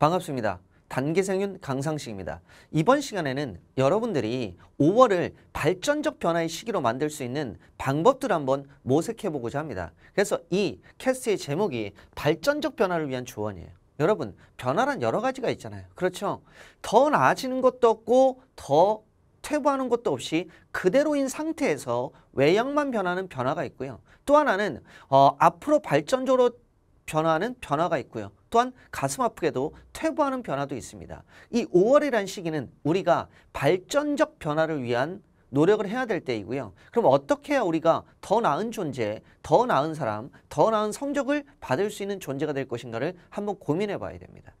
반갑습니다. 단기생윤 강상식입니다. 이번 시간에는 여러분들이 5월을 발전적 변화의 시기로 만들 수 있는 방법들을 한번 모색해보고자 합니다. 그래서 이 캐스트의 제목이 발전적 변화를 위한 조언이에요. 여러분 변화란 여러 가지가 있잖아요. 그렇죠? 더 나아지는 것도 없고 더 퇴보하는 것도 없이 그대로인 상태에서 외형만 변하는 변화가 있고요. 또 하나는 어, 앞으로 발전적으로 변화하는 변화가 있고요. 또한 가슴 아프게도 퇴보하는 변화도 있습니다. 이 5월이란 시기는 우리가 발전적 변화를 위한 노력을 해야 될 때이고요. 그럼 어떻게 해야 우리가 더 나은 존재, 더 나은 사람, 더 나은 성적을 받을 수 있는 존재가 될 것인가를 한번 고민해 봐야 됩니다.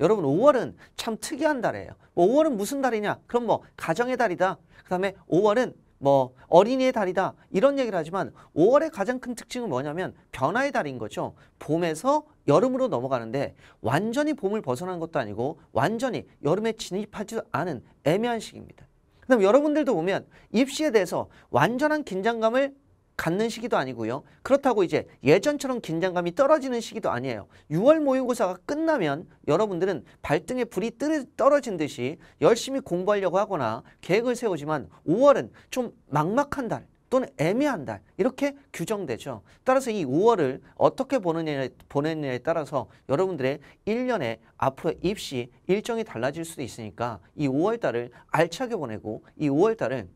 여러분 5월은 참 특이한 달이에요. 뭐 5월은 무슨 달이냐? 그럼 뭐 가정의 달이다. 그 다음에 5월은 뭐 어린이의 달이다 이런 얘기를 하지만 5월의 가장 큰 특징은 뭐냐면 변화의 달인 거죠. 봄에서 여름으로 넘어가는데 완전히 봄을 벗어난 것도 아니고 완전히 여름에 진입하지 않은 애매한 시기입니다. 그럼 여러분들도 보면 입시에 대해서 완전한 긴장감을 갖는 시기도 아니고요. 그렇다고 이제 예전처럼 긴장감이 떨어지는 시기도 아니에요. 6월 모의고사가 끝나면 여러분들은 발등에 불이 떨어진 듯이 열심히 공부하려고 하거나 계획을 세우지만 5월은 좀 막막한 달 또는 애매한 달 이렇게 규정되죠. 따라서 이 5월을 어떻게 보느냐에, 보느냐에 따라서 여러분들의 1년에 앞으로 입시 일정이 달라질 수도 있으니까 이 5월 달을 알차게 보내고 이 5월 달을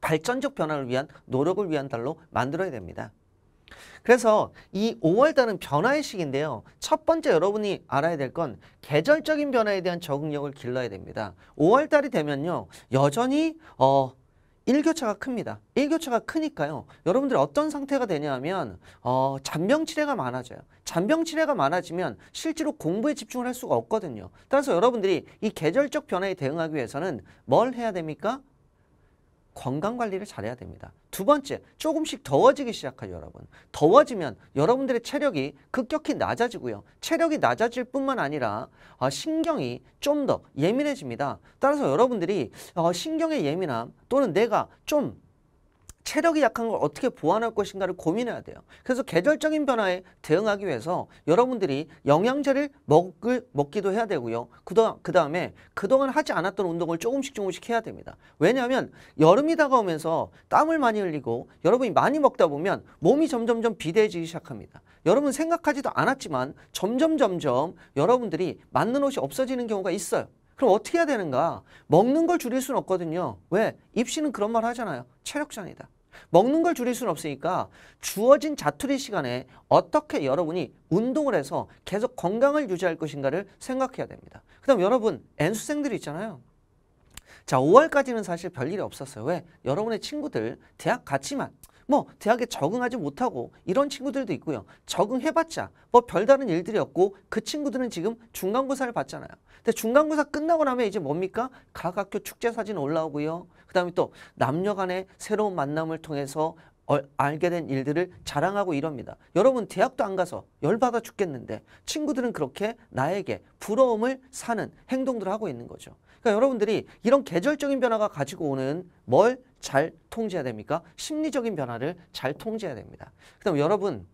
발전적 변화를 위한 노력을 위한 달로 만들어야 됩니다. 그래서 이 5월달은 변화의 시기인데요. 첫 번째 여러분이 알아야 될 건 계절적인 변화에 대한 적응력을 길러야 됩니다. 5월달이 되면요. 여전히 어 일교차가 큽니다. 일교차가 크니까요. 여러분들 어떤 상태가 되냐 하면 어, 잔병치레가 많아져요. 잔병치레가 많아지면 실제로 공부에 집중을 할 수가 없거든요. 따라서 여러분들이 이 계절적 변화에 대응하기 위해서는 뭘 해야 됩니까? 건강관리를 잘해야 됩니다. 두 번째, 조금씩 더워지기 시작하죠, 여러분. 더워지면 여러분들의 체력이 급격히 낮아지고요. 체력이 낮아질 뿐만 아니라 어, 신경이 좀 더 예민해집니다. 따라서 여러분들이 어, 신경의 예민함 또는 내가 좀 체력이 약한 걸 어떻게 보완할 것인가를 고민해야 돼요. 그래서 계절적인 변화에 대응하기 위해서 여러분들이 영양제를 먹을, 먹기도 해야 되고요. 그 다음에 그동안 하지 않았던 운동을 조금씩 조금씩 해야 됩니다. 왜냐하면 여름이 다가오면서 땀을 많이 흘리고 여러분이 많이 먹다 보면 몸이 점점점 비대해지기 시작합니다. 여러분 생각하지도 않았지만 점점점점 여러분들이 맞는 옷이 없어지는 경우가 있어요. 그럼 어떻게 해야 되는가? 먹는 걸 줄일 수는 없거든요. 왜? 입시는 그런 말 하잖아요. 체력장이다. 먹는 걸 줄일 수는 없으니까 주어진 자투리 시간에 어떻게 여러분이 운동을 해서 계속 건강을 유지할 것인가를 생각해야 됩니다. 그 다음 여러분 N수생들이 있잖아요. 자 5월까지는 사실 별일이 없었어요. 왜? 여러분의 친구들 대학 갔지만 뭐 대학에 적응하지 못하고 이런 친구들도 있고요. 적응해봤자 뭐 별다른 일들이 없고 그 친구들은 지금 중간고사를 봤잖아요. 근데 중간고사 끝나고 나면 이제 뭡니까? 각 학교 축제 사진 올라오고요. 그 다음에 또 남녀 간의 새로운 만남을 통해서 어, 알게 된 일들을 자랑하고 이럽니다. 여러분 대학도 안 가서 열받아 죽겠는데 친구들은 그렇게 나에게 부러움을 사는 행동들을 하고 있는 거죠. 그러니까 여러분들이 이런 계절적인 변화가 가지고 오는 뭘 잘 통제해야 됩니까? 심리적인 변화를 잘 통제해야 됩니다. 그다음 여러분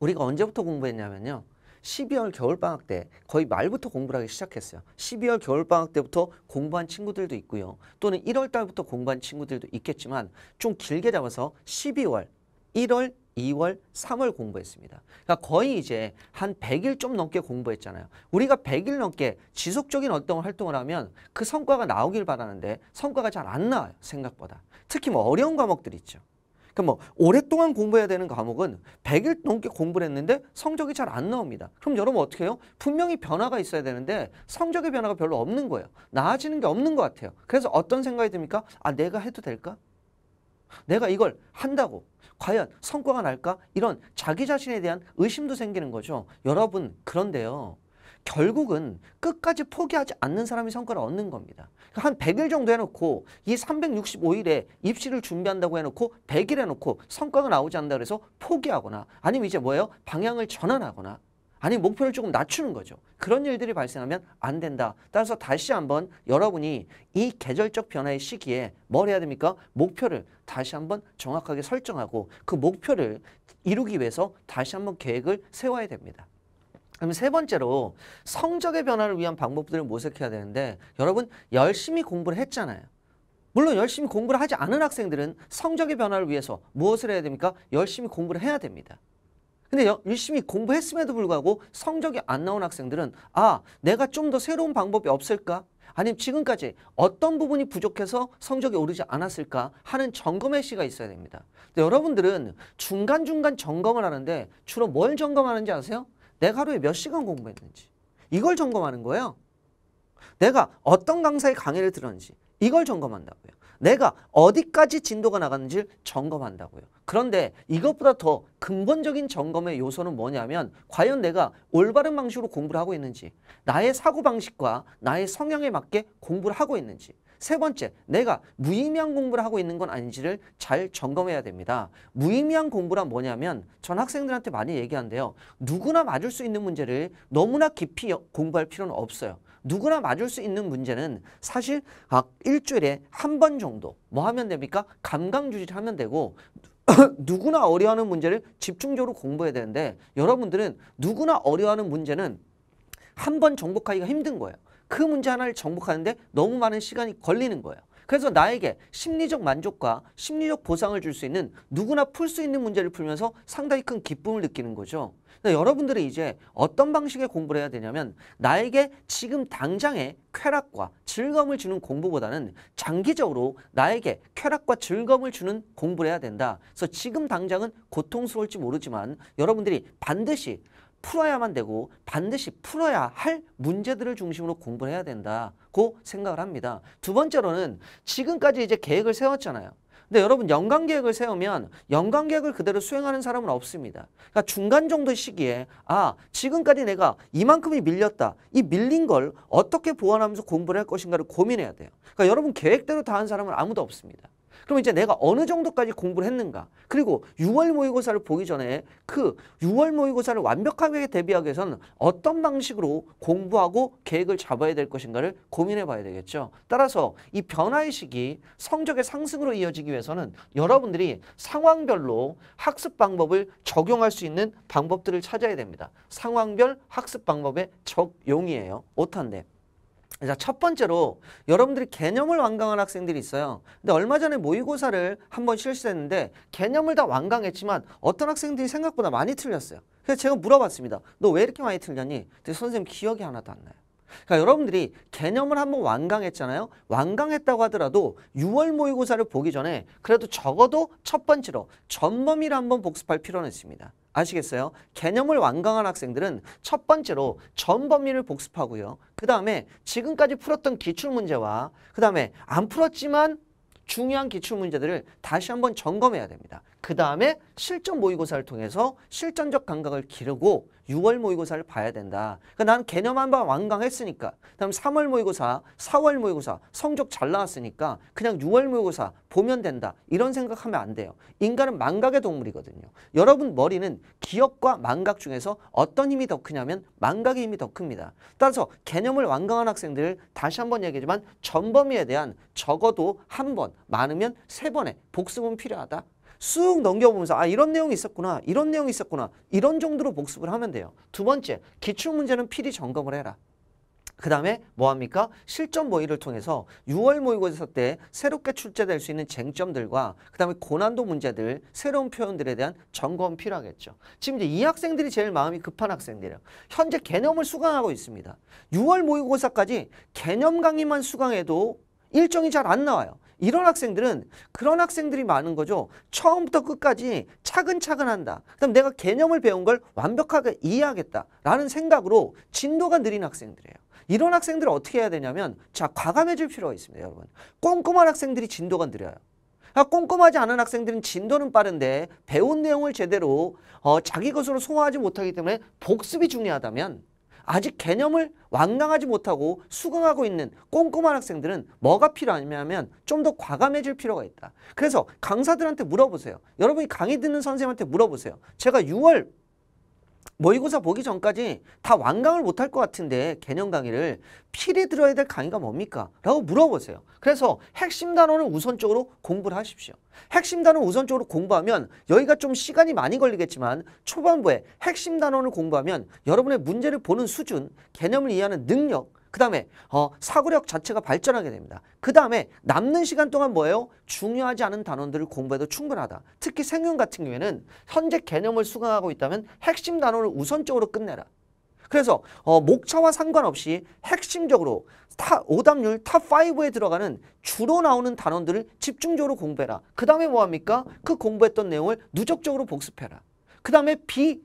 우리가 언제부터 공부했냐면요. 12월 겨울방학 때 거의 말부터 공부를 하기 시작했어요. 12월 겨울방학 때부터 공부한 친구들도 있고요. 또는 1월 달부터 공부한 친구들도 있겠지만 좀 길게 잡아서 12월, 1월, 2월, 3월 공부했습니다. 그러니까 거의 이제 한 100일 좀 넘게 공부했잖아요. 우리가 100일 넘게 지속적인 어떤 활동을 하면 그 성과가 나오길 바라는데 성과가 잘 안 나와요. 생각보다. 특히 뭐 어려운 과목들 있죠. 그러니까 뭐 오랫동안 공부해야 되는 과목은 100일 넘게 공부를 했는데 성적이 잘 안 나옵니다. 그럼 여러분 어떻게 해요? 분명히 변화가 있어야 되는데 성적의 변화가 별로 없는 거예요. 나아지는 게 없는 것 같아요. 그래서 어떤 생각이 듭니까? 아 내가 해도 될까? 내가 이걸 한다고 과연 성과가 날까? 이런 자기 자신에 대한 의심도 생기는 거죠. 여러분 그런데요. 결국은 끝까지 포기하지 않는 사람이 성과를 얻는 겁니다. 그러니까 한 100일 정도 해놓고 이 365일에 입시를 준비한다고 해놓고 100일 해놓고 성과가 나오지 않는다 그래서 포기하거나 아니면 이제 뭐예요? 방향을 전환하거나 아니 목표를 조금 낮추는 거죠. 그런 일들이 발생하면 안 된다. 따라서 다시 한번 여러분이 이 계절적 변화의 시기에 뭘 해야 됩니까? 목표를 다시 한번 정확하게 설정하고 그 목표를 이루기 위해서 다시 한번 계획을 세워야 됩니다. 그럼 세 번째로 성적의 변화를 위한 방법들을 모색해야 되는데 여러분 열심히 공부를 했잖아요. 물론 열심히 공부를 하지 않은 학생들은 성적의 변화를 위해서 무엇을 해야 됩니까? 열심히 공부를 해야 됩니다. 근데 열심히 공부했음에도 불구하고 성적이 안 나온 학생들은 아 내가 좀 더 새로운 방법이 없을까? 아니면 지금까지 어떤 부분이 부족해서 성적이 오르지 않았을까 하는 점검의 시가 있어야 됩니다. 여러분들은 중간중간 점검을 하는데 주로 뭘 점검하는지 아세요? 내가 하루에 몇 시간 공부했는지 이걸 점검하는 거예요. 내가 어떤 강사의 강의를 들었는지 이걸 점검한다고요. 내가 어디까지 진도가 나갔는지를 점검한다고요. 그런데 이것보다 더 근본적인 점검의 요소는 뭐냐면 과연 내가 올바른 방식으로 공부를 하고 있는지 나의 사고방식과 나의 성향에 맞게 공부를 하고 있는지 세 번째, 내가 무의미한 공부를 하고 있는 건 아닌지를 잘 점검해야 됩니다. 무의미한 공부란 뭐냐면 전 학생들한테 많이 얘기한데요. 누구나 맞을 수 있는 문제를 너무나 깊이 공부할 필요는 없어요. 누구나 맞을 수 있는 문제는 사실 일주일에 한 번 정도 뭐 하면 됩니까? 감강주지를 하면 되고 누구나 어려워하는 문제를 집중적으로 공부해야 되는데 여러분들은 누구나 어려워하는 문제는 한 번 정복하기가 힘든 거예요. 그 문제 하나를 정복하는데 너무 많은 시간이 걸리는 거예요. 그래서 나에게 심리적 만족과 심리적 보상을 줄 수 있는 누구나 풀 수 있는 문제를 풀면서 상당히 큰 기쁨을 느끼는 거죠. 여러분들이 이제 어떤 방식의 공부를 해야 되냐면 나에게 지금 당장의 쾌락과 즐거움을 주는 공부보다는 장기적으로 나에게 쾌락과 즐거움을 주는 공부를 해야 된다. 그래서 지금 당장은 고통스러울지 모르지만 여러분들이 반드시 풀어야만 되고 반드시 풀어야 할 문제들을 중심으로 공부를 해야 된다고 생각을 합니다. 두 번째로는 지금까지 이제 계획을 세웠잖아요. 근데 여러분 연간 계획을 세우면 연간 계획을 그대로 수행하는 사람은 없습니다. 그러니까 중간 정도 시기에 아 지금까지 내가 이만큼이 밀렸다. 이 밀린 걸 어떻게 보완하면서 공부를 할 것인가를 고민해야 돼요. 그러니까 여러분 계획대로 다 한 사람은 아무도 없습니다. 그럼 이제 내가 어느 정도까지 공부를 했는가 그리고 6월 모의고사를 보기 전에 그 6월 모의고사를 완벽하게 대비하기 위해서는 어떤 방식으로 공부하고 계획을 잡아야 될 것인가를 고민해 봐야 되겠죠. 따라서 이 변화의 시기 성적의 상승으로 이어지기 위해서는 여러분들이 상황별로 학습 방법을 적용할 수 있는 방법들을 찾아야 됩니다. 상황별 학습 방법의 적용이에요. 오타인데 자, 첫 번째로 여러분들이 개념을 완강한 학생들이 있어요. 근데 얼마 전에 모의고사를 한번 실시했는데 개념을 다 완강했지만 어떤 학생들이 생각보다 많이 틀렸어요. 그래서 제가 물어봤습니다. 너 왜 이렇게 많이 틀렸니? 근데 선생님 기억이 하나도 안 나요. 그러니까 여러분들이 개념을 한번 완강했잖아요. 완강했다고 하더라도 6월 모의고사를 보기 전에 그래도 적어도 첫 번째로 전범위를 한번 복습할 필요는 있습니다. 아시겠어요? 개념을 완강한 학생들은 첫 번째로 전 범위를 복습하고요. 그 다음에 지금까지 풀었던 기출문제와 그 다음에 안 풀었지만 중요한 기출문제들을 다시 한번 점검해야 됩니다. 그 다음에 실전 모의고사를 통해서 실전적 감각을 기르고 6월 모의고사를 봐야 된다. 그러니까 난 개념 한 번 완강했으니까 다음 3월 모의고사, 4월 모의고사 성적 잘 나왔으니까 그냥 6월 모의고사 보면 된다. 이런 생각하면 안 돼요. 인간은 망각의 동물이거든요. 여러분 머리는 기억과 망각 중에서 어떤 힘이 더 크냐면 망각의 힘이 더 큽니다. 따라서 개념을 완강한 학생들 다시 한 번 얘기하지만 전범위에 대한 적어도 한 번, 많으면 세 번의 복습은 필요하다. 쑥 넘겨보면서 아 이런 내용이 있었구나 이런 내용이 있었구나 이런 정도로 복습을 하면 돼요. 두 번째 기출문제는 필히 점검을 해라. 그 다음에 뭐합니까? 실전 모의를 통해서 6월 모의고사 때 새롭게 출제될 수 있는 쟁점들과 그 다음에 고난도 문제들, 새로운 표현들에 대한 점검 필요하겠죠. 지금 이제 이 학생들이 제일 마음이 급한 학생들이에요. 현재 개념을 수강하고 있습니다. 6월 모의고사까지 개념 강의만 수강해도 일정이 잘 안 나와요. 이런 학생들은 그런 학생들이 많은 거죠. 처음부터 끝까지 차근차근 한다. 그럼 내가 개념을 배운 걸 완벽하게 이해하겠다라는 생각으로 진도가 느린 학생들이에요. 이런 학생들을 어떻게 해야 되냐면 자 과감해질 필요가 있습니다. 여러분 꼼꼼한 학생들이 진도가 느려요. 아, 꼼꼼하지 않은 학생들은 진도는 빠른데 배운 내용을 제대로 어, 자기 것으로 소화하지 못하기 때문에 복습이 중요하다면 아직 개념을 완강하지 못하고 수긍하고 있는 꼼꼼한 학생들은 뭐가 필요하냐면 좀 더 과감해질 필요가 있다. 그래서 강사들한테 물어보세요. 여러분이 강의 듣는 선생님한테 물어보세요. 제가 6월 모의고사 보기 전까지 다 완강을 못할 것 같은데 개념 강의를 필히 들어야 될 강의가 뭡니까? 라고 물어보세요. 그래서 핵심 단어를 우선적으로 공부를 하십시오. 핵심 단어 우선적으로 공부하면 여기가 좀 시간이 많이 걸리겠지만 초반부에 핵심 단어를 공부하면 여러분의 문제를 보는 수준, 개념을 이해하는 능력, 그 다음에 어, 사고력 자체가 발전하게 됩니다. 그 다음에 남는 시간 동안 뭐예요? 중요하지 않은 단원들을 공부해도 충분하다. 특히 생윤 같은 경우에는 현재 개념을 수강하고 있다면 핵심 단원을 우선적으로 끝내라. 그래서 어, 목차와 상관없이 핵심적으로 타, 오답률 탑5에 들어가는 주로 나오는 단원들을 집중적으로 공부해라. 그 다음에 뭐합니까? 그 공부했던 내용을 누적적으로 복습해라. 그 다음에 비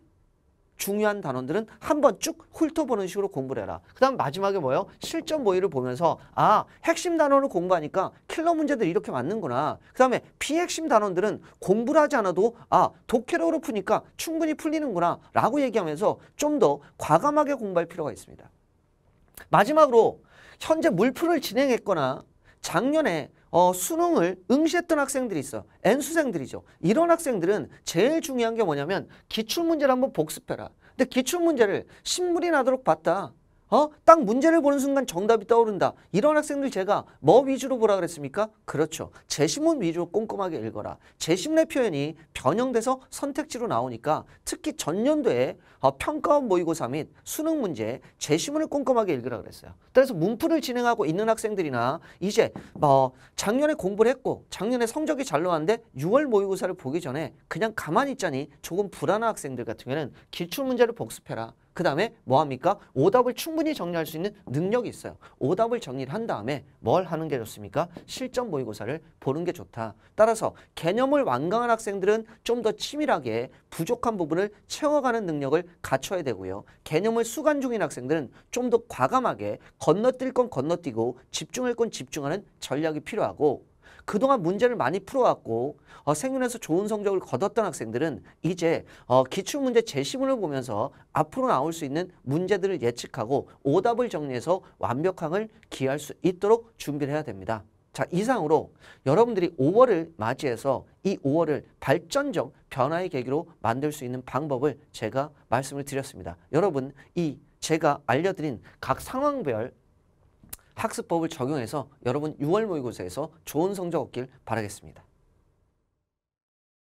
중요한 단원들은 한 번 쭉 훑어보는 식으로 공부를 해라. 그 다음 마지막에 뭐예요? 실전 모의를 보면서 아 핵심 단원을 공부하니까 킬러 문제들이 이렇게 맞는구나. 그 다음에 비핵심 단원들은 공부를 하지 않아도 아독해로으로 푸니까 충분히 풀리는구나 라고 얘기하면서 좀 더 과감하게 공부할 필요가 있습니다. 마지막으로 현재 물풀을 진행했거나 작년에 어, 수능을 응시했던 학생들이 있어. N수생들이죠. 이런 학생들은 제일 중요한 게 뭐냐면 기출문제를 한번 복습해라. 근데 기출문제를 신물이 나도록 봤다. 어? 딱 문제를 보는 순간 정답이 떠오른다. 이런 학생들 제가 뭐 위주로 보라 그랬습니까? 그렇죠. 제시문 위주로 꼼꼼하게 읽어라. 제시문의 표현이 변형돼서 선택지로 나오니까 특히 전년도에 어, 평가원 모의고사 및 수능 문제 제시문을 꼼꼼하게 읽으라 그랬어요. 그래서 문풀을 진행하고 있는 학생들이나 이제 뭐 작년에 공부를 했고 작년에 성적이 잘 나왔는데 6월 모의고사를 보기 전에 그냥 가만히 있자니 조금 불안한 학생들 같은 경우에는 기출문제를 복습해라. 그 다음에 뭐합니까? 오답을 충분히 정리할 수 있는 능력이 있어요. 오답을 정리를 한 다음에 뭘 하는 게 좋습니까? 실전 모의고사를 보는 게 좋다. 따라서 개념을 완강한 학생들은 좀 더 치밀하게 부족한 부분을 채워가는 능력을 갖춰야 되고요. 개념을 수간 중인 학생들은 좀 더 과감하게 건너뛸 건 건너뛰고 집중할 건 집중하는 전략이 필요하고 그동안 문제를 많이 풀어왔고 어, 생윤에서 좋은 성적을 거뒀던 학생들은 이제 어, 기출문제 제시문을 보면서 앞으로 나올 수 있는 문제들을 예측하고 오답을 정리해서 완벽함을 기할 수 있도록 준비를 해야 됩니다. 자 이상으로 여러분들이 5월을 맞이해서 이 5월을 발전적 변화의 계기로 만들 수 있는 방법을 제가 말씀을 드렸습니다. 여러분 이 제가 알려드린 각 상황별 학습법을 적용해서 여러분 6월 모의고사에서 좋은 성적 얻길 바라겠습니다.